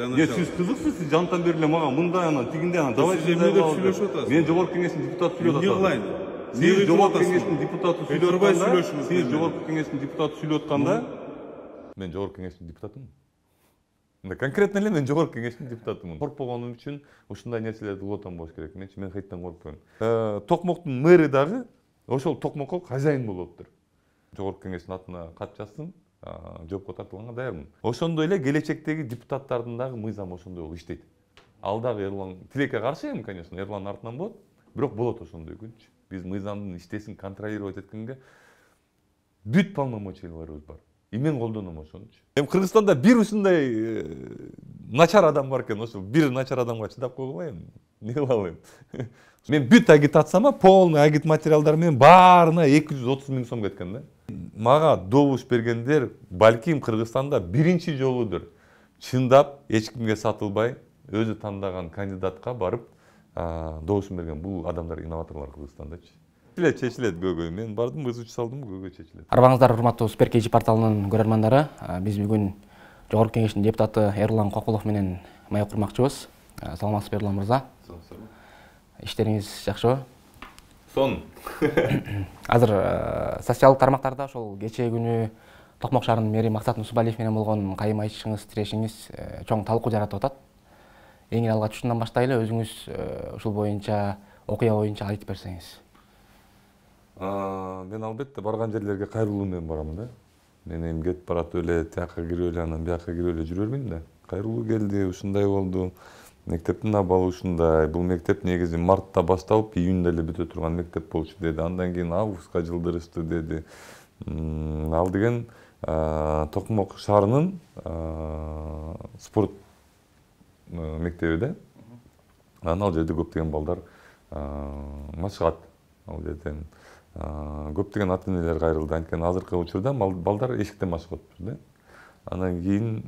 е сіз қызықсыз сіз жаңадан эле маған мындай ана тигендей ана давай сөйлесіп атасыз мен жоғарғы кеңестің депутаты сөйлеп жатырмын не қылайын сіз жоғарғы кеңестің депутаты сөйлербай сөйлесіңіз сіз жоғарғы кеңестің депутаты сөйлеп жатқанда мен жоғарғы кеңестің депутатымын мына конкретно эле мен жогорку кеңештин депутатымын коркпогонум үчүн ушундай нерселерди атам болуш керек менчи мен хейттен коркпойм э, токмоктун мэри дагы ошол токмокко хозяин болуп атыптыр жогорку кеңештин атына кат жазсын жоопко тартылганга даярмын ошондой эле келечектеги депутаттардын дагы мыйзамы ошондой болуп иштейт ал дагы эрлан тилекке каршы эми конечно эрландын артынан болот бирок болот ошондой күнчү биз мыйзамдын иштесин контролировать эткенге бүт полномочияларыбыз бар и мен колдоном ошонучу эми кыргызстанда бир ушундай начар адам бар екен ошо бир начар адамга чыдап не эмне кылалы мен бүт агитацияма полный агит материалдар менен баарына эки жүз отуз миң сом кеткен да мага добуш бергендер балким кыргызстанда биринчи жолудур чындап эч кимге сатылбай өзү тандаган кандидатка барып добушун берген бул адамдар инноваторлор кыргызстандачы эле чечилет көйгөй мен бардым ызы салдым көйгөй чечилет арбаңыздар урматтуу успер kg порталынын көрөрмандары биз бүгүн жоғарғы кеңестің депутаты ерлан қоқұлов менен май құрмақшыбыз э, саламатсызбы ерлан мырза іштеріңіз иштериңиз жакшыбы сонун азыр э, социалдык тармактарда ошол кечээ күнү токмок шаарынын мэри максат нусубалиев менен болгон кайым айтышыңыз тирешиңиз э, чоң талкуу жаратып атат эң алгач ушундан баштайлы өзүңүз ушул боюнча окуя боюнча айтып берсеңиз мен албетте барган жерлерге кайрылуу менен барам да мен эми кетип баратып эле тияка кирип эле анан бияка кирип эле жүрө бербейм да кайрылуу келди ушундай болду мектептин абалы ушундай бул мектеп негизи мартта башталып июнда эле бүтө турган мектеп болчу деди андан кийин августка жылдырышты деди ал деген токмок шаарынын спорт мектеби да анан ал жерде көптөгөн балдар машыгат ал жерден көптөгөн ата энелер кайрылды анткени азыркы учурда балдар эшиктен машыгып атыптыр да анан кийин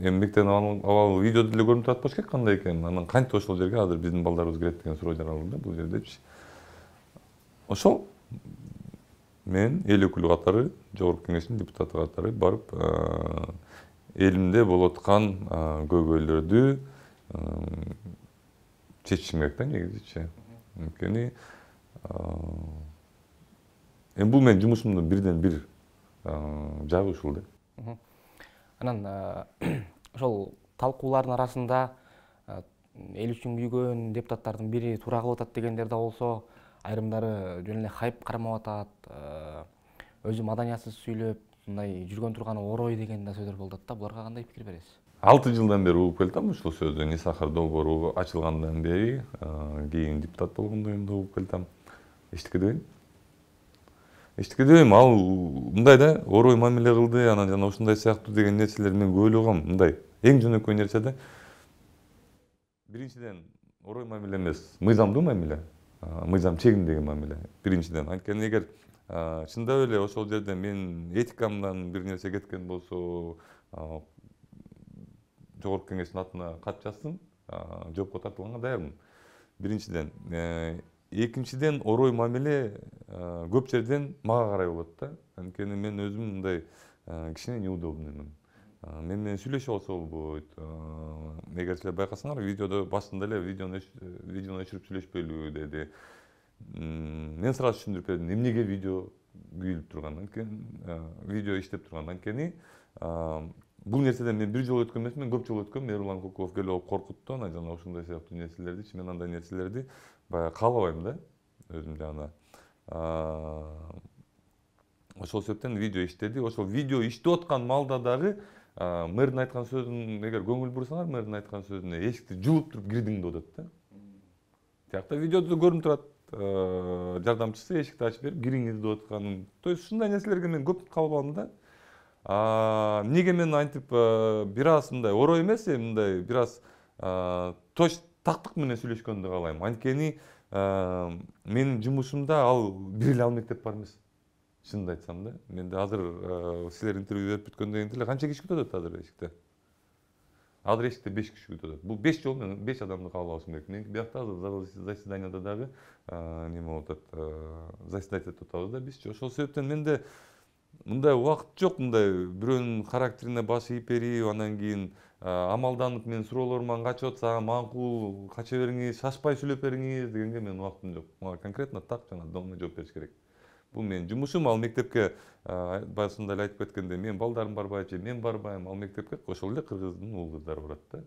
эми мектептен абалы видеодо деле көрүнүп турат болуш керек кандай экенин анан кантип ошол жерге азыр биздин балдарыбыз кирет деген суроо жаралды да бул жердечи ошол мен эл өкүлү катары жогорку кеңештин депутаты катары барып элимде болуп аткан көйгөйлөрдү чечишим керек да негизичи анткени эми бул менин жумушумдун бирден бир жагы ушул да анан ошол талкуулардын арасында эл үчүн күйгөн депутаттардын бири туура кылып атат дегендер да болсо айрымдары жөн эле хайп кармап атат өзү маданиятсыз сүйлөп мындай жүргөн турганы орой деген да сөздөр болуп атат да буларга кандай пикир бересиз алты жылдан бери угуп келатам ушул сөздү нисахар долбоору ачылгандан бери кийин депутат болгондон кийин да угуп келатам эчтеке дебейм эчтеке дебейм ал мындай да орой мамиле кылды анан жана ушундай сыяктуу деген нерселер мен көп эле угам мындай эң жөнөкөй нерсе да биринчиден орой мамиле эмес мыйзамдуу мамиле мыйзам чегиндеги мамиле биринчиден анткени эгер чындап эле ошол жерде менин этикамдан бир нерсе кеткен болсо жогорку кеңештин атына кат жазсын жоопко тартылганга даярмын биринчиден э, экинчиден орой мамиле Э, көп жерден мага карай болот да анткени мен өзүм мындай э, кичине неудобныймын э, мен менен сүйлөшүп алса болбойт эгер силер байкасаңар видеодо башында эле видеону видеону өчүрүп сүйлөшпөйлүбү деди мен сразу түшүндүрүп бердим эмнеге видео күйүлүп турган анткени видео иштеп турган анткени бул нерседен мен бир жолу өткөн эмесмин көп жолу өткөм эрулан кукулов келип алып коркутту анан жана ушундай сыяктуу нерселердичи мен андай нерселерди баягы каалабайм да өзүм жагына ошол э, себептен видео иштеди ошол видео иштеп аткан маалда дагы э, мэрдин айткан сөзүн эгер көңүл бурсаңар мэрдин айткан сөзүнө эшикти жууп туруп кирдиң деп атат да тиякта видеодо көрүнүп турат э, жардамчысы эшикти ачып берип кириңиз деп атканын то есть ушундай нерселерге мен көп кабыл алдым да эмнеге мен антип бир аз мындай орой эмес эми мындай бир аз точ тактык менен сүйлөшкөндү каалайм анткени менин жумушумда ал бир эле ал мектеп бар эмес чынымды айтсам да менде азыр э, силер интервью берип бүткөндөн кийин деле канча киши күтүп атат азыр эшикте азыр эшикте беш киши күтүп атат бул беш жолу мен беш адамды кабыл алышым керек менки биякта азыр заседанияда дагы э, неме болуп атат э, заседат этип атабыз да бизчи ошол себептен менде мындай убакыт жок мындай бирөөнүн характерине баш ийип берип анан кийин Э, амалданып мен суроолоруман качып атсам макул кача бериңиз шашпай сүйлөп бериңиз дегенге менин убактым жок мага конкретно так жана донно жооп бериш керек бул менин жумушум ал мектепке э, баягысында эле айтып кеткендей мен балдарым барбайт же мен барбайм ал мектепке ошол эле кыргыздын уул кыздары барат да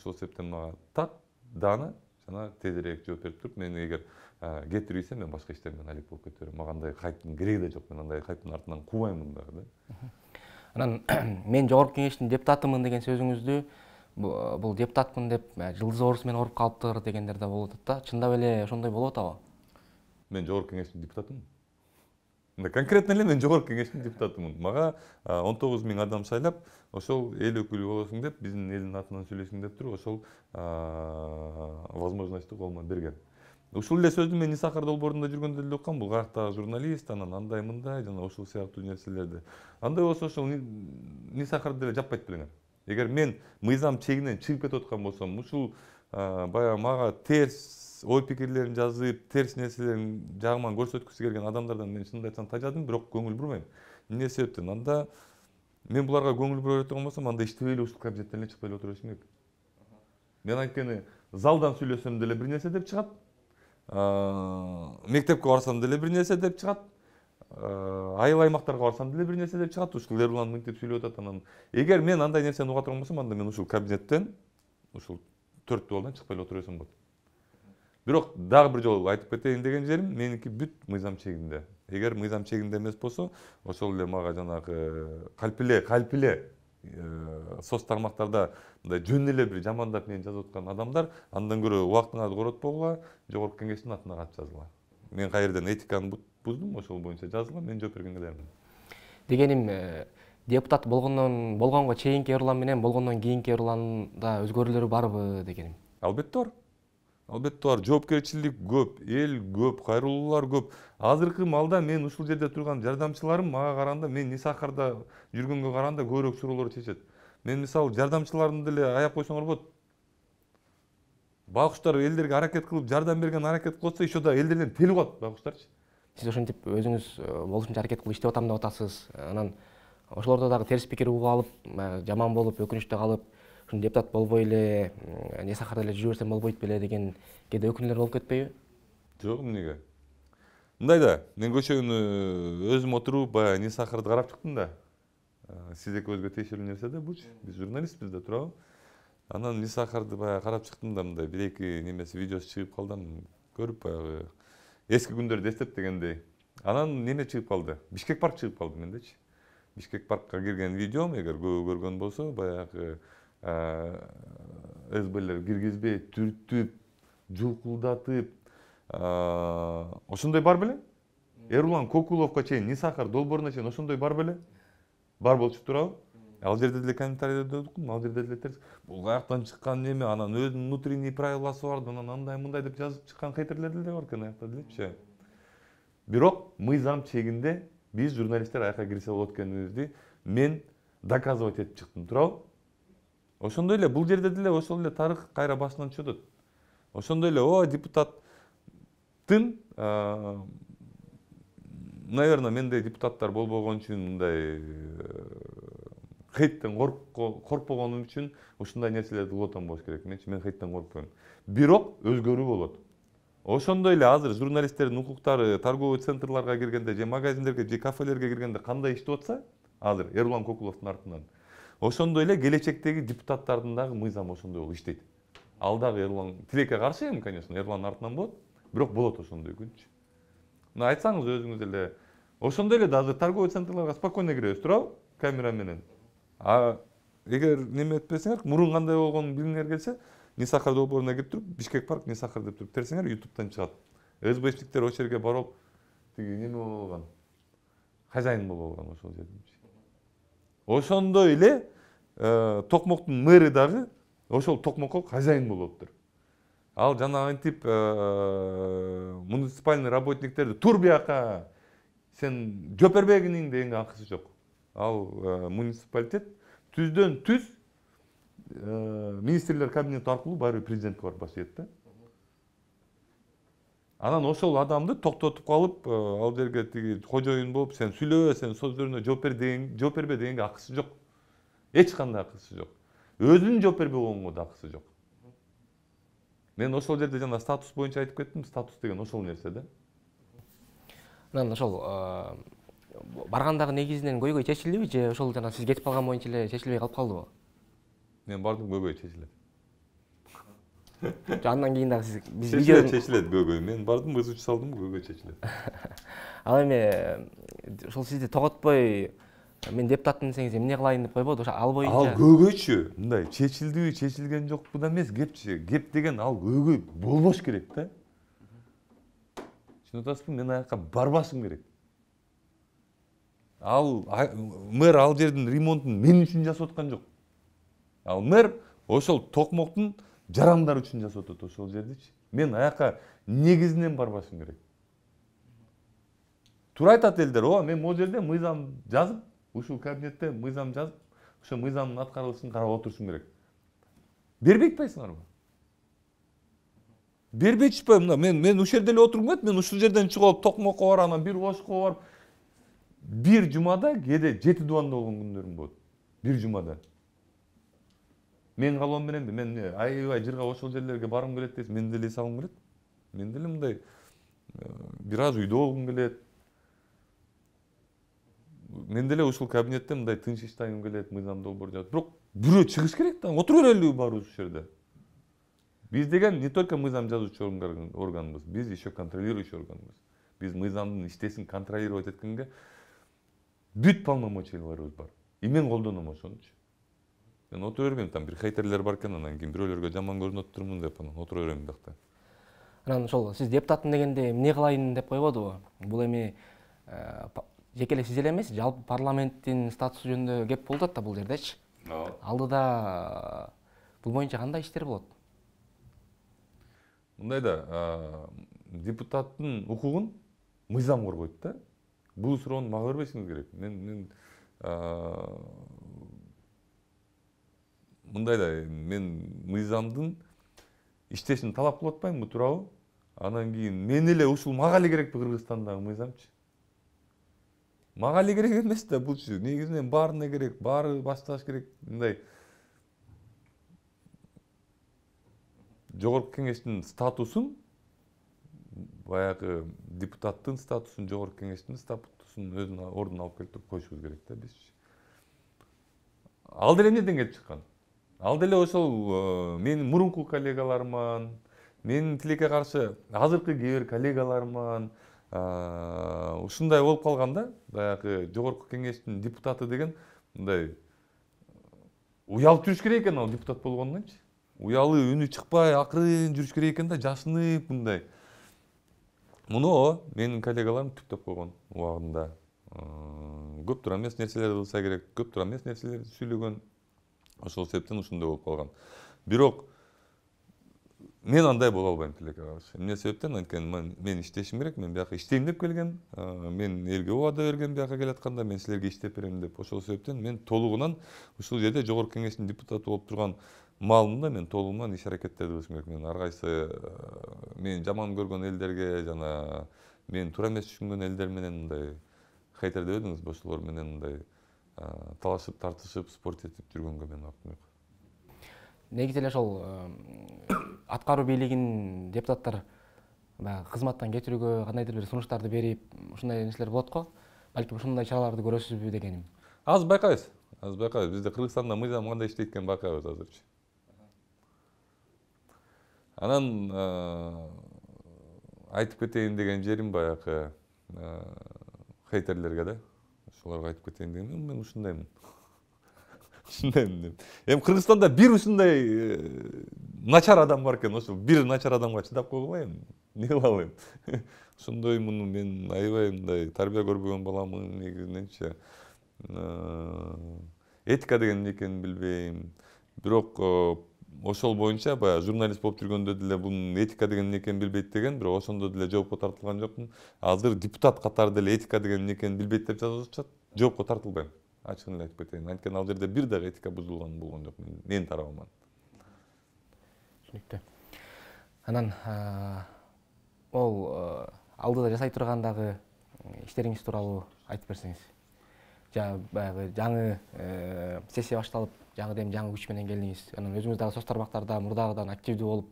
ошол себептен мага так даана жана тезирээк жооп берип туруп мен эгер э, кетирбесем мен башка иштер менен алек болуп кете берем мага андай хайптын кереги да жок мен андай хайптын артынан кубаймын дагы да анан мен жогорку кеңештин депутатымын деген сөзүңүздү бул депутатмын деп жылдыз оорусу менен ооруп калыптыр дегендер да болуп атат да чындап эле ошондой болуп атабы мен жогорку кеңештин депутатымын мындай конкретно эле мен жогорку кеңештин депутатымын мага он тогуз миң адам шайлап ошол эл өкүлү болосуң деп биздин элдин атынан сүйлөйсүң деп туруп ошол возможностту колума берген ушул эле сөздү мен ниса долбоорунда жүргөндө деле уккам бул каяктагы журналист анан андай мындай жана ушул сыяктуу нерселерди андай болсо ошол нисакарды деле жаппайт белеңер эгер мен мыйзам чегинен чыгып кетип аткан болсом ушул баягы мага терс ой пикирлерин жазып терс нерселерин жагыман көрсөткүсү келген адамдардан мен чынымды айтсам тажадым бирок көңүл бурбайм эмне себептен анда мен буларга көңүл бура турган болсом анда иштебей эле ушул кабинеттен эле чыкпай эле отура беришим керек мен анткени залдан сүйлөсөм деле бир нерсе деп чыгат Э, мектепке барсам деле бир нерсе деп чыгат э, айыл аймактарга барсам деле бир нерсе деп чыгат ушул эрбулан мынтип сүйлөп атат анан эгер мен андай нерсени уга турган болсом анда мен ушул кабинеттен ушул төрт дубалдан чыкпай эле отура берсем болот бирок дагы бир жолу айтып кетейин деген жерим меники бүт мыйзам чегинде эгер мыйзам чегинде эмес болсо ошол эле мага жанагы калпиле калпиле Э, соц тармактарда мындай жөн эле бир жамандап мени жазып аткан адамдар андан көрө убактыңарды коротпогула жогорку кеңештин атына кат жазгыла мен кайжерден этиканы буздум ошол боюнча жазыла мен жооп бергенге даярмын дегеним э, депутат болгондон болгонго чейинки урлан менен болгондон кийинки урланда өзгөрүүлөр барбы дегеним албетте бар албетте бар жоопкерчилик көп эл көп кайрылуулар көп азыркы маалда мен ушул жерде турган жардамчыларым мага караганда мен нисахарда жүргөнгө караганда көбүрөөк суроолорду чечет мен мисалы жардамчыларымды деле аяп койсоңор болот байкуштар элдерге аракет кылып жардам берген аракет кылып атса еще да элдерден тел угат байкуштарчы сиз ошентип өзүңүз э, болушунча аракет кылып иштеп атам деп атасыз анан ошолордо дагы терс пикир угуп алып жаман болуп өкүнүчтө калып депутат болбой эле не сахарда эле жүрө берсем болбойт беле деген кээде өкүнүүлөр болуп кетпейби жок эмнеге мындай да мен көчө күнү э, өзүм отуруп баягы не сахарды карап чыктым да э, сиз экөөбүзгө тиешелүү нерсе да бучу биз журналистпиз да туурабы анан не сахарды баягы карап чыктым да мындай бир эки немеси видеосу чыгып калды анан көрүп баягы эски күндөрдү эстеп дегендей анан неме чыгып калды бишкек парк чыгып калды мендечи бишкек паркка кирген видеом эгер көбү көргөн болсо баягы Э, СБлер киргизбей түртүп жулкулдатып э, ошондой бар беле эрулан кокуловко чейин нисахар долбооруна чейин ошондой бар беле бар болчу туурабы ал жерде деле комментарийдерде уктум ал жерде деле терс бул каяктан чыккан неме анан өзүнүн внутренний правиласы бар анан андай мындай деп жазып чыккан хейтерлер деле бар экен аякта делечи бирок мыйзам чегинде биз журналисттер аяка кирсе болот экенибизди мен доказывать этип чыктым туурабы ошондой эле бул жерде деле ошол эле тарых кайра башынан түшүп атат ошондой эле ооба депутаттын наверное мендей депутаттар болбогон үчүн мындай э, хейттен коркпогонум үчүн ушундай нерселерди кылып атам болуш керек менчи мен хейттен коркпойм бирок өзгөрүү болот ошондой эле азыр журналисттердин укуктары торговый центрларга киргенде же магазиндерге же кафелерге киргенде кандай иштеп атса азыр эрлан кокуловдун артынан ошондой эле келечектеги депутаттардын дагы мыйзамы ошондой болуп иштейт ал дагы эрлан тилекке каршы эми конечно эрландын артынан болот бирок болот ошондой күнчү мына айтсаңыз өзүңүз эле ошондой эле азыр торговый центрлерге спокойно киребиз туурабы камера менен а эгер неме этпесеңер мурун кандай болгонун билгиңер келсе нисахар долбооруна кирип туруп бишкек парк нисахар деп туруп терсеңер ютубтан чыгат өзбекчиктер ошол жерге барып тиги неме болуп алган хозяин болуп алган ошол жердинчи ошондой эле э, токмоктун мэри дагы ошол токмокко хозяин болуп алыптыр ал жанагы антип э, муниципальный работниктерди тур бияка сен бербегиниң дегенге акысы жок ал э, муниципалитет түздөн түз министрлер кабинети аркылуу баары бир президентке барып басып ийет да анан ошол адамды токтотуп калып э, ал жерге тиги кожоюн болуп сен сүйлөбө сен сөздөрүнө жооп бер деген жооп бербе дегенге акысы жок эч кандай акысы жок өзүн жооп койгонго да акысы жок мен ошол жерде жана статус боюнча айтып кеттим статус деген ошол нерсе да анан ошол э, баргандагы негизинен көйгөй чечилдиби же ошол жана сиз кетип калган боюнча эле чечилбей калып калдыбы мен бардым көйгөй чечилет андан кейін дағы сіз біз шешіледі шешіледі мен бардым вызовчи салдым көйгөй шешіледі ал эми ошол сизди тоготпой мен депутатмын десеңиз эмне кылайын деп койбоду ошо ал боюнча ал көйгөйчү мындай чечилдиби чечилген жокпу да эмес кепчи кеп деген ал көйгөй болбош керек да түшүнүп атасызбы мен аяка барбашым керек ал мэр ал жердин ремонтун мен үчүн жасап аткан жок ал мэр ошол токмоктун жарандар үчүн жасап атат ошол жердичи мен аяка негизинен барбашым керек туура айтат элдер ооба мен могул жерде мыйзам жазып ушул кабинетте мыйзам жазып ошо мыйзамдын аткарылышын карап отурушум керек бербей атпайсыңарбы бербей атышпайбы мына мен мен ушул жерде эле отургум келет мен ушул жерден чыгып алып токмокко барып анан бир ошко барып бир жумада кээде жети дубанда болгон күндөрүм болот бир жумада мен қалуым мен э, де мен аябай жырга ошол жерлерге баргым келет дейсиң мен деле эс алгым келет мен деле мындай бир аз үйдө болгум келет мен деле ушул кабинетте мындай тынч иштегим келет мыйзам долбоор жатат бирок бирөө чыгыш керек да отура берелиби баарыбыз ушул жерде биз деген не только мыйзам жазуучу органбыз биз еще контролирующий органбыз биз мыйзамдын иштесин контролировать эткенге бүт полномочияларыбыз бар и мен колдоном ошонучу мен отыра бермеймін там бір хейтерлер бар екен анан кийин бирөөлөргө жаман көрүнөт турмун деп анан отура берем биякта анан ошол сиз депутатмын дегенде эмне кылайын деп койбодубу бул эми э, жеке эле сиз эле эмес жалпы парламенттин статусу жөнүндө кеп болуп атат да бул жердечи ооба алдыда э, бул боюнча кандай иштер болот мындай да э, депутаттын укугун мыйзам коргойт да бул суроону мага бербешиңиз керек мен мен мындай да мен мыйзамдын иштешин талап кылып атпаймынбы туурабы анан кийин мен эле ушул мага эле керекпи кыргызстандагы мыйзамчы мага эле керек эмес да булчу негизинен баарына керек баары башташ керек мындай жогорку кеңештин статусун баягы депутаттын статусун жогорку кеңештин статусун өзүнүн ордуна алып келип туруп коюшубуз керек да бизчи ал деле эмнеден келип чыккан ал деле ошол э, менин мурунку коллегаларыман менин тилекке каршы азыркы кээ бир коллегаларыман э, ушундай болуп калган да баягы жогорку кеңештин депутаты деген мындай э, уялып жүрүш керек экен ал депутат болгондончу уялы үнү чыкпай акырын жүрүш керек экен да жашынып мындай муну ооба менин коллегаларым түптөп койгон убагында көп туура эмес нерселерди кылса керек көп туура эмес нерселерди сүйлөгөн ошол себептен ушундай болуп калган бирок мен андай боло албайм тилекке каршы эмне себептен анткени мен иштешим керек мен бияка иштейм деп келген мен элге убада бергем бияка келатканда мен силерге иштеп берем деп ошол себептен мен толугунан ушул жерде жогорку кеңештин депутаты болуп турган маалымда мен толугунан иш аракеттерди кылышым керек мен ар кайсы мени жаман көргөн элдерге жана мен туура эмес түшүнгөн элдер менен мындай хейтер дебедиңизби ошолор менен мындай Э, талашып тартышып спорт етіп жүргөнгө мен уақытым жоқ неге деле ошол э, аткаруу бийлигин депутаттар баягы кызматтан кетирүүгө кандайдыр бир сунуштарды берип ушундай нерселер болот го балким ушундай чараларды көрөсүзбү дегеним азыр байкайбыз азыр байкайбыз бизде кыргызстанда мыйзам кандай иштейт экенин байкайбыз азырчы анан э, айтып кетейин деген жерим баягы хейтерлерге да соларға айтып кетейін деген мен ушундаймын ушундаймын деп эми кыргызстанда бир ушундай э, начар адам бар экен ошол бир начар адамга чыдап кое албайм эмне кыла алайм ошондой мен аябай мындай тарбия көрбөгөн баламын негизиненчи э, этика деген эмне экенин билбейм бирок э, ошол боюнча баягы журналист болуп жүргөндө деле буну этика деген эмне экенин билбейт деген бирок ошондо деле жоопко тартылган жокмун азыр депутат катары деле этика деген эмне экенин билбейт деп жазып атышат жоопко тартылбайм ачыгын эле айтып кетейин анткени ал жерде бир дагы этика бузулган болгон жок менин тарабыман түшүнүктүү анан могул алдыда жасай турган дагы иштериңиз тууралуу айтып берсеңиз жана баягы жаңы э, сессия башталып жаңы дем жаңы күч менен келдиңиз анан өзүңүз дагы соц тармактарда мурдагыдан активдүү болуп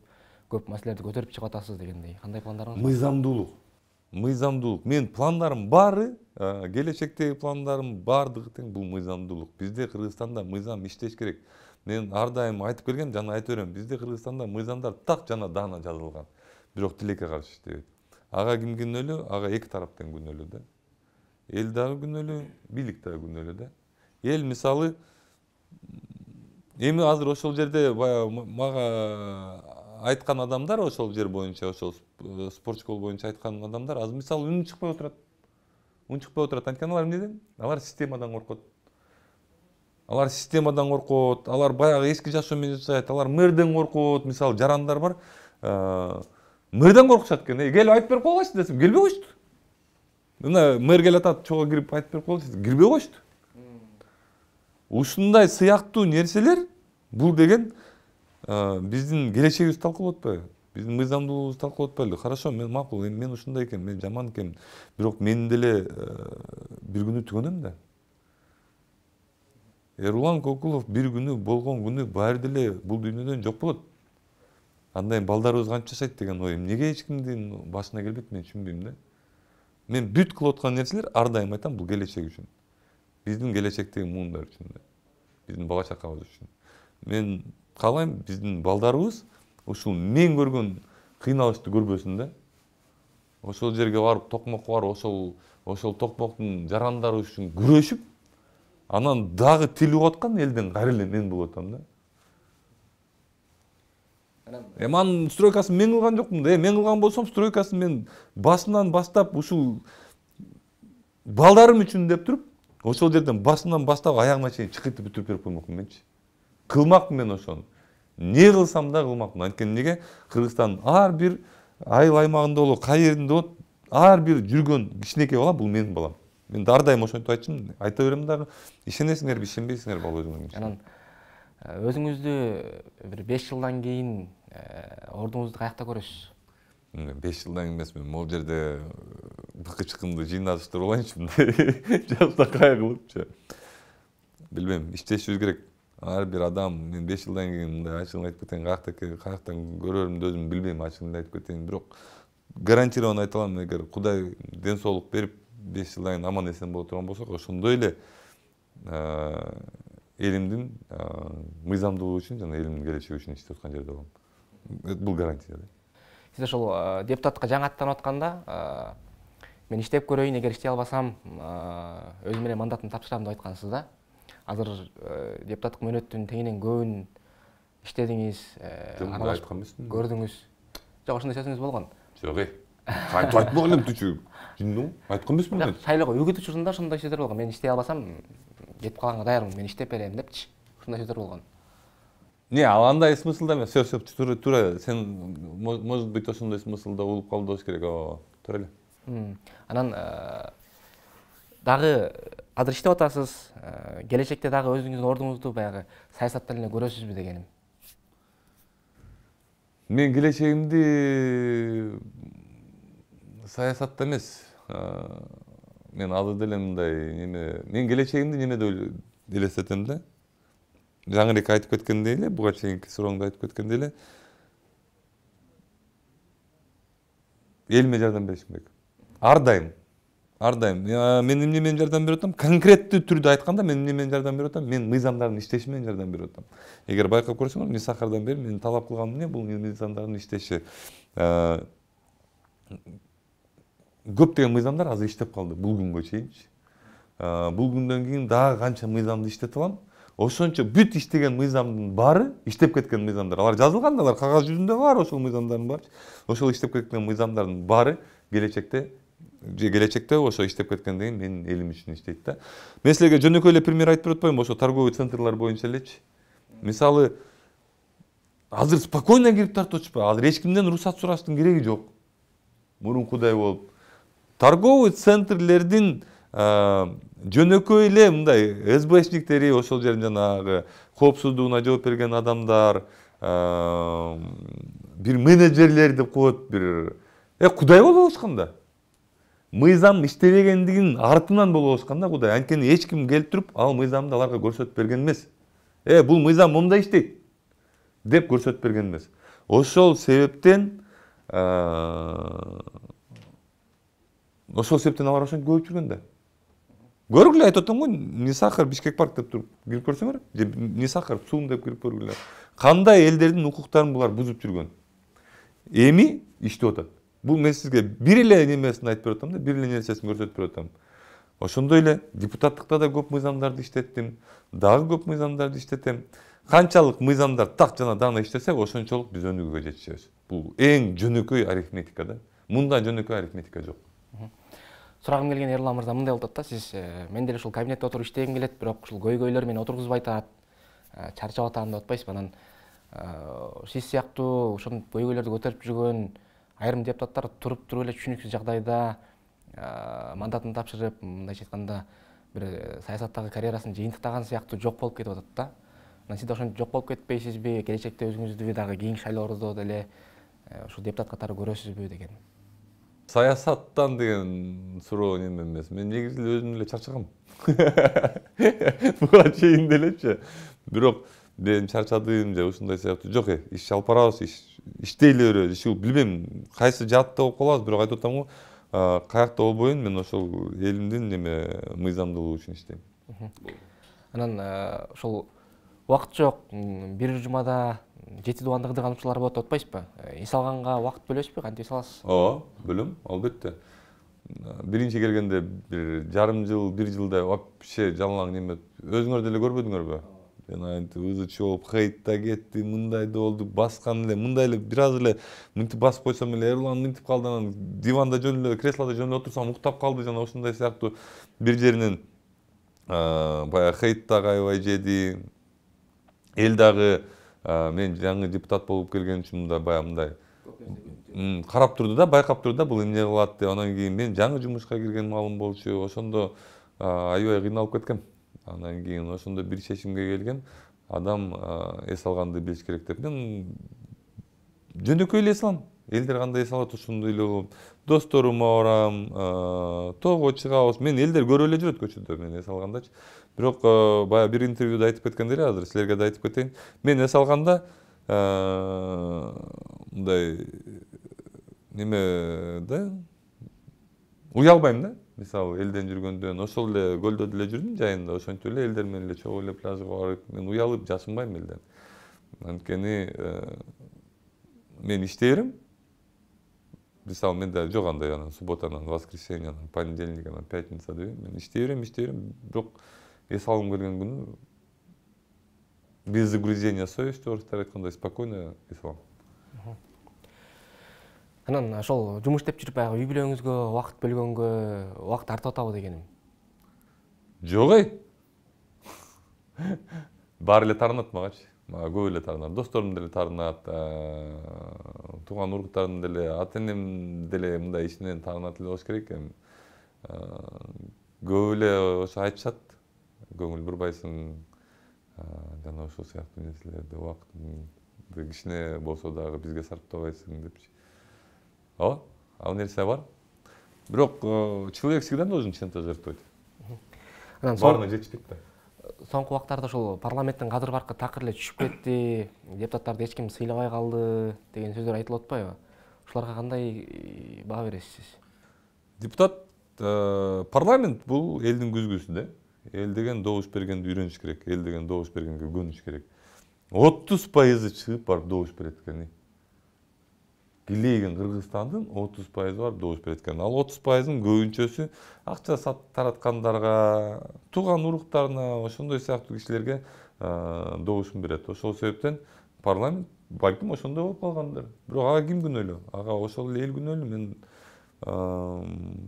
көп маселелерди көтөрүп чыгып атасыз дегендей кандай пландарыңыз мыйзамдуулук мыйзамдуулук менин пландарым баары келечектеги пландарым баардыгы тең бул мыйзамдуулук бизде кыргызстанда мыйзам иштеш керек мен ар дайым айтып келгем жана айта берем бизде кыргызстанда мыйзамдар так жана даана жазылган бирок тилекке каршы иштебейт ага ким күнөөлүү ага эки тарап тең күнөөлүү да эл дагы күнөөлүү бийлик дагы күнөөлүү да эл мисалы эми азыр ошол жерде баягы мага айткан адамдар ошол жер боюнча ошол спорт школ боюнча айткан адамдар азыр мисалы үн чыкпай отурат үн чыкпай отурат анткени алар эмнеден алар системадан коркот алар системадан коркот алар баягы эски жашоо менен жашайт алар мэрден коркот мисалы жарандар бар мэрден коркушат экен эй келип айтып берип койгулачы десем келбей коюшту мына мэр келатат чогуу кирип айтып берип койгулачы кирбей коюшту ушундай сыяктуу нерселер бул деген биздин келечегибизди талкуулап атпайбы биздин мыйзамдуулугубузду талкуулап атпайлы хорошо мен макул эми мен ушундай экенмин мен жаман экенмин бирок мен деле бир күнү түгөнөм да эрулан кокулов бир күнү болгон күнү баары деле бул дүйнөдөн жок болот андан кийин балдарыбыз кантип жашайт деген ой эмнеге эч кимдин башына келбейт мен түшүнбөйм да мен бүт кылып аткан нерселер ар дайым айтам бул келечек үчүн біздің келешектегі муундар үшін да біздің бала чакабыз үшін мен қалаймын біздің балдарыбыз ушул мен көргөн кыйналышты көрбөсүн да ошол жерге барып токмокко барып ошол ошол токмоктун жарандары үчүн күрөшүп анан дагы тил угуп аткан элден кайра эле мен болуп атам да эми анын стройкасын мен кылган жокмун да э, мен кылган болсом стройкасын мен башынан баштап ушул балдарым үчүн деп туруп ошол жерден башынан баштап аягына чейин чыкытып бүтүрүп берип коймокмун менчи кылмакмын мен ошону эмне кылсам да кылмакмын анткени эмнеге кыргызстандын ар бир айыл аймагында болобу кай жеринде болот ар бир жүргөн кичинекей бала бул менин балам мен ар дайым ошентип айтчумун айта берем дагы ишенесиңерби ишенбейсиңерби ал өзүңөрдүн анан өзүңүздү бир беш жылдан кийин ордуңузду каякта көрөсүз беш жылдан эмес мен могул жерде быкычкымды жыйнаштырып алайынчы жапсакай кылыпчы билбейм иштешибиз керек ар бир адам мен беш жылдан кийин мындай ачыгын айтып кетейин каякта каяктан көрөрүмдү өзүм билбейм ачыгында айтып кетейин бирок гарантированно айта алам эгер кудай ден соолук берип беш жылдан кийин аман эсен боло турган болсок ошондой эле элимдин мыйзамдуулугу үчүн жана элимдин келечеги үчүн иштеп аткан жерде болом э, бул гарантия да сіз сол ә, депутатқа жаңа аттанып жатқанда мен іштеп көрейін егер іштей албасам ә, эле мандатымды тапшырам деп айткансыз да азыр ә, депутаттык мөөнөттүн теңинен көбүн иштедиңиз айткан эмесмин көрдүңүз жок ошондой сөзүңүз болгон жок э айтпаган элем тучу ну айткан эмесмин мен шайлоого үгүт учурунда ошондой сөздөр болгон мен иштей албасам кетип калганга даярмын мен иштеп берем депчи ушундай сөздөр болгон Не, ал андай смыслда да все все туура тура тура сен может быть ошондой смыслда болуп болуш керек ооба, туура эле. Анан дагы азыр иштеп атасыз, келечекте дагы өзүңүздүн ордуңузду баягы саясатта эле көрөсүзбү дегеним. Мен келечегимди саясатта эмес, мен азыр деле мындай неме, мен келечегимди немеде элестетем да жаңырек айтып кеткендей эле буга чейинки сурооңдо айтып кеткендей эле элиме жардам беришим керек ар дайым ар дайым мен эмне менен жардам берип атам конкреттүү түрдө айтканда мен эмне менен жардам берип атам мен мыйзамдардын иштеши менен жардам берип атам эгер байкап көрсөңөр мен сахардан бери менин талап кылганым эмне бул мыйзамдардын иштеши көптөгөн мыйзамдар азыр иштеп калды бул күнгө чейинчи бул күндөн кийин дагы канча мыйзамды иштетип алам ошончо бүт иштеген мыйзамдын баары иштеп кеткен мыйзамдар алар жазылган да алар кагаз жүзүндө бар ошол мыйзамдардын баары ошол иштеп кеткен мыйзамдардын баары келечекте же келечекте ошо иштеп кеткенден кийин менин элим үчүн иштейт да мен силерге жөнөкөй эле пример айтып берип атпаймынбы ошо торговый центрлер боюнча элечи мисалы азыр спокойно кирип тартып атышпайбы азыр эч кимден уруксат сураштын кереги жок мурункудай болуп торговый центрлердин жөнөкөй эле мындай сбшниктери ошол жердин жанагы коопсуздугуна жооп берген адамдар бир менеджерлер деп коет бир э кудай болуп алышкан да мыйзам иштебегендигин артынан болуп алышкан да кудай анткени эч ким келип туруп ал мыйзамды аларга көрсөтүп берген эмес э бул мыйзам моундай иштейт деп көрсөтүп берген эмес ошол себептен ошол себептен алар ошентип көбөйүп жүргөн да көргүле айтып атам го не сахар бишкек парк деп туруп кирип көрсөңөр же не сахар цум деп кирип көргүле кандай элдердин укуктарын булар бузуп жүргөн эми иштеп атат бул мен сизге бир эле немесин айтып берип атам да бир эле нерсесин көрсөтүп берип атам ошондой эле депутаттыкта да көп мыйзамдарды иштеттим дагы көп мыйзамдарды иштетем канчалык мыйзамдар так жана дана иштесек ошончолук биз өнүгүүгө жетишебиз бул эң жөнөкөй арифметика да мындан жөнөкөй арифметика жок сұрағым келген ерлан мырза мындай болтады да сіз ә, мен деле ушул кабинетте отуруп иштегим келет бирок ушул көйгөйлөр мени отургузбай атат ә, э, чарчап атам деп атпайсызбы анан э, сиз сыяктуу ошентип көйгөйлөрдү көтөрүп жүргөн айрым депутаттар туруп туруп эле түшүнүксүз жагдайда мандатын тапшырып мындайча айтканда бир саясаттагы карьерасын жыйынтыктаган сыяктуу жок болуп кетип атат да анан сиз да ошентип жок болуп кетпейсизби келечекте өзүңүздү дагы кийинки шайлоолордо деле ушул депутат катары көрөсүзбү деген саясаттан деген суроо неме эмес мен негизи эле өзүм эле чарчагам буга чейин делечи бирок мен чарчадым же ушундай сыяктуу жок э иш алып барабыз иш иштей эле беребиз иши билбейм кайсы жаатта болуп калабыз бирок айтып атам го каякта болбоюн мен ошол элимдин неме мыйзамдуулугу үчүн иштейм анан ошол убакыт жок бир жумада жетидубандыгды камчылар болот деп атпайсызбы эс алганга убакыт бөлөсүзбү кантип эс аласыз ооба бөлөм албетте биринчи келгенде бир жарым жыл бир жылдай вообще жалаң неме өзүңөр деле көрбөдүңөрбү жана антип болуп хейт да кетти мындай да болду баскан эле мындай эле бир аз эле мынтип басып койсом эле эрлан мынтип калды анан диванда жөн эле креслода жөн эле отурсам уктап калды жана ушундай сыяктуу бир жеринен баягы хейт дагы аябай жеди эл дагы мен жаңы депутат болуп келген үчүн мындай баягы мындай карап турду да байкап турду да бул эмне кылат деп анан кийин мен жаңы жумушка кирген маалым болчу ошондо аябай кыйналып кеткем анан кийин ошондо бир чечимге келгем адам эс алганды билиш керек деп мен жөнөкөй эле эс алам элдер кандай эс алат ошондой эле кылып досторума барам тоого чыгабыз мен элдер көрө эле жүрөт көчөдө мен эс алгандачы бирок э, баягы бир интервьюда айтып кеткенде эле азыр силерге да айтып кетейин мен эс алганда э, мындай неме да уялбайм да мисалы элден жүргөндөн ошол эле көлдө деле жүрдүм жайында ошентип эле элдер менен эле чогуу эле пляжга барып мен уялып жашынбайм элден анткени э, мен иштей берем мисалы менде жок андай анан суббота анан воскресенье анан понедельник анан пятница дебейм мен иштей берем иштей берем бирок бес алгым келген күні без загрузения совести орыстар айтқандай спокойно ислам анан ошол жумуш иштеп жүрүп баягы үй бүлөңүзгө убакыт бөлгөнгө убакыт артып атабы дегеним жок эй баары эле таарынат магачы мага көп эле таарынат досторум деле таарынат тууган уруктарым деле ата энем деле мындай ичинен таарынат эле болуш керек эми көп эле ошо айтышат көңіл бұрбайсың жана ушул сыяктуу нерселерди убакытыңды кичине болсо дагы бизге сарптабайсың депчи ооба ал нерсе бар бирок человек всегда должен чем то жертвовать анан баарына жетишпейт да соңку убактарда ошол парламенттин кадыр баркы такыр эле түшүп кетти депутаттарды эч ким сыйлабай калды деген сөздөр айтылып атпайбы ушуларга кандай э, баа бересиз депутат парламент бул элдин күзгүсү да эл деген добуш бергенди үйрөнүш керек эл деген добуш бергенге көнүш керек отуз пайызы чыгып барып добуш берет экен килейген кыргызстандын отуз пайызы барып добуш берет экен ал отуз пайыздын көбүнчөсү акча тараткандарга тууган уруктарына ошондой сыяктуу кишилерге добушун берет ошол себептен парламент балким ошондой болуп калгандыр бирок ага ким күнөөлүү ага ошол эле эл күнөөлүү мен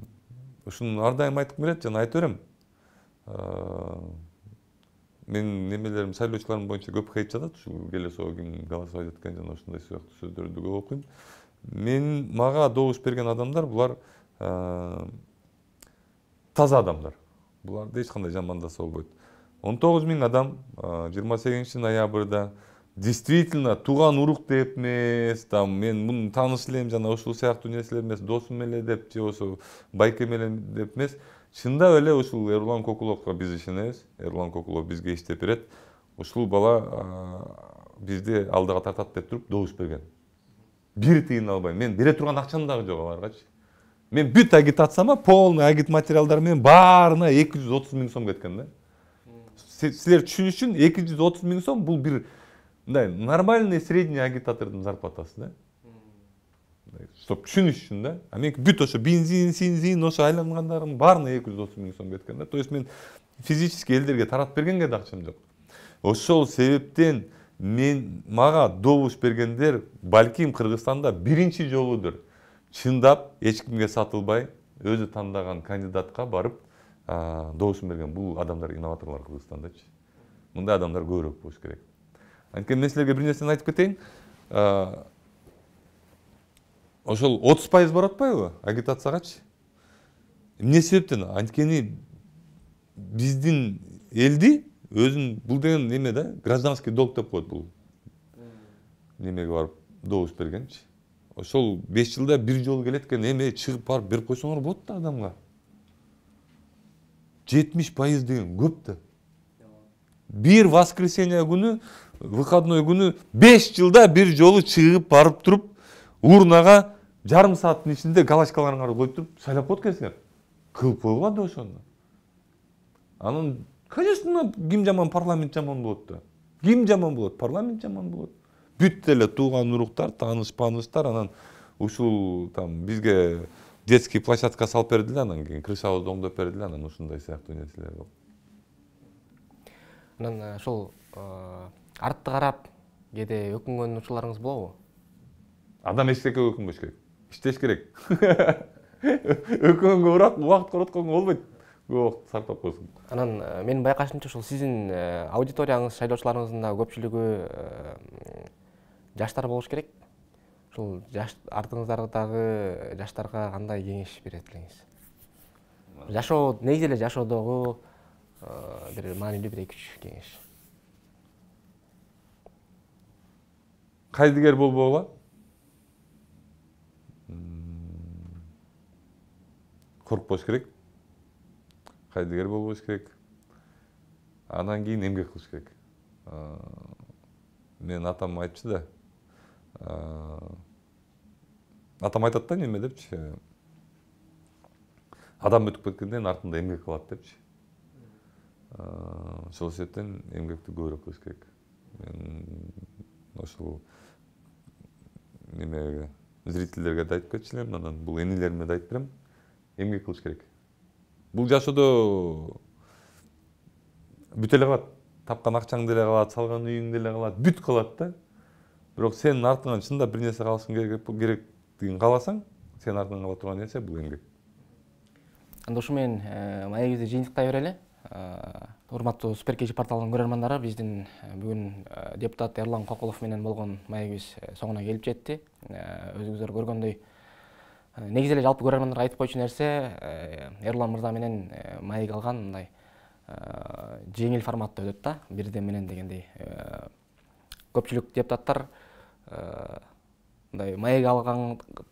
ушуну ар дайым айткым келет жана айта берем Э, менин немелерим шайлоочуларым боюнча көп хейп жатат ушул келесого ким голосовать эткен жана ушундай сыяктуу сөздөрдү көп окуйм мен мага добуш берген адамдар булар э, таза адамдар буларды эч кандай жамандаса болбойт он тогуз миң адам э, жыйырма сегизинчи ноябрда действительно тууган урук деп эмес там мен муну тааныш элем жана ушул сыяктуу нерселер эмес досум эле деп же болбосо байкем эле деп эмес Шында эле ушул эрлан кокуловго биз ишенебиз эрлан кокулов бизге иштеп берет ушул бала бизди алдыга тартат деп туруп добуш берген бир тыйын албай мен бере турган акчам дагы жок аларгачы мен бүт агитацияма полный агит материалдар менен баарына эки жүз отуз миң сом кеткен да силер түшүнүш үчүн эки жүз отуз миң сом бул бир мындай нормальный средний агитатордун зарплатасы да чтобы түшүнүш үчүн да а мен бүт ошо бензин синзин ошо айлангандардын баарына эки жүз отуз миң сом кеткен да то есть мен физически элдерге таратып бергенге да акчам жок ошол себептен мен мага добуш бергендер балким кыргызстанда биринчи жолудур чындап эч кимге сатылбай өзү тандаган кандидатка барып добушун берген бул адамдар инноваторлор кыргызстандачы мындай адамдар көбүрөөк болуш керек анткени мен силерге бир нерсени айтып кетейин ошол отуз пайыз барып атпайбы агитациягачы эмне себептен анткени биздин элди өзүн бул деген неме да гражданский долг деп коет бул немеге барып добуш бергенчи ошол беш жылда бир жолу келет экен эми чыгып барып берип койсоңор болот да адамга жетимиш пайыз деген көп да бир воскресенье күнү выходной күнү беш жылда бир жолу чыгып барып туруп урнага жарым сааттын ичинде галочкаларың коюп туруп шайлап коет экенсиңер кылып койгула ошону анан конечно ким жаман парламент жаман болот да ким жаман болот парламент жаман болот бүт эле тууган уруктар тааныш пааныштар анан ушул там бизге детский площадка салып берди эле анан кийин крышабызды оңдоп берди эле анан ушундай сыяктуу нерселер болуп анан ошол э, э, артты карап кээде өкүнгөн учурларыңыз болобу адам эчтекеге өкүнбөш керек иштеш керек өкөнгө урат убакыт коротконго болбойт көп убакыт сарптап коесуң анан э, менин байкашымча ушул сиздин э, аудиторияңыз шайлоочуларыңыздын дагы көпчүлүгү э, жаштар болуш керек ушул жаш артыңыздардагы жаштарга кандай кеңеш берет элеңиз жашоо негизи эле жашоодогу бир маанилүү бир эки үч кеңеш кайдыгер болбогула көрік керек қайдыгер болбош керек анан кийин эмгек кылыш керек менин атам айтчу да атам айтат да неме депчи адам өтүп кеткенден артында эмгек калат депчи ошол себептен эмгекти көбүрөөк кылыш керек мен ошол немеге зрительдерге да айтып кетчү элем анан бул инилериме да айтып берем эмгек кылыш керек бул жашоодо бүт эле калат тапкан акчаң деле калат салган үйүң деле калат бүт калат да бирок сенин артыңан чындап бир нерсе калышың керектигин кааласаң сенин артыңан кала турган нерсе бул эмгек анда ушу менен э, маегибизди жыйынтыктай берели Э, урматтуу супер kg порталынын көрөрмандары биздин э, бүгүн э, депутат эрлан кокулов менен болгон маегибиз соңуна келип жетти өзүңүздөр көргөндөй негизи эле жалпы көрөрмандарга айтып койчу нерсе эрлан мырза менен маек алган мындай жеңил форматта өтөт да бирден менен дегендей көпчүлүк депутаттар мындай маек алган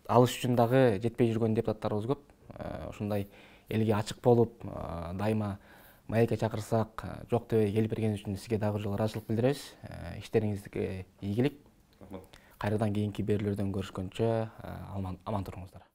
алыш үчүн дагы жетпей жүргөн депутаттарыбыз көп ушундай элге ачык болуп дайыма маекке чакырсак жок дебей келип бергениңиз үчүн сизге дагы бир жолу ыраазычылык билдиребиз иштериңизге ийгилик рахмат кайрадан кийинки берүүлөрдөн көрүшкөнчө аман туруңуздар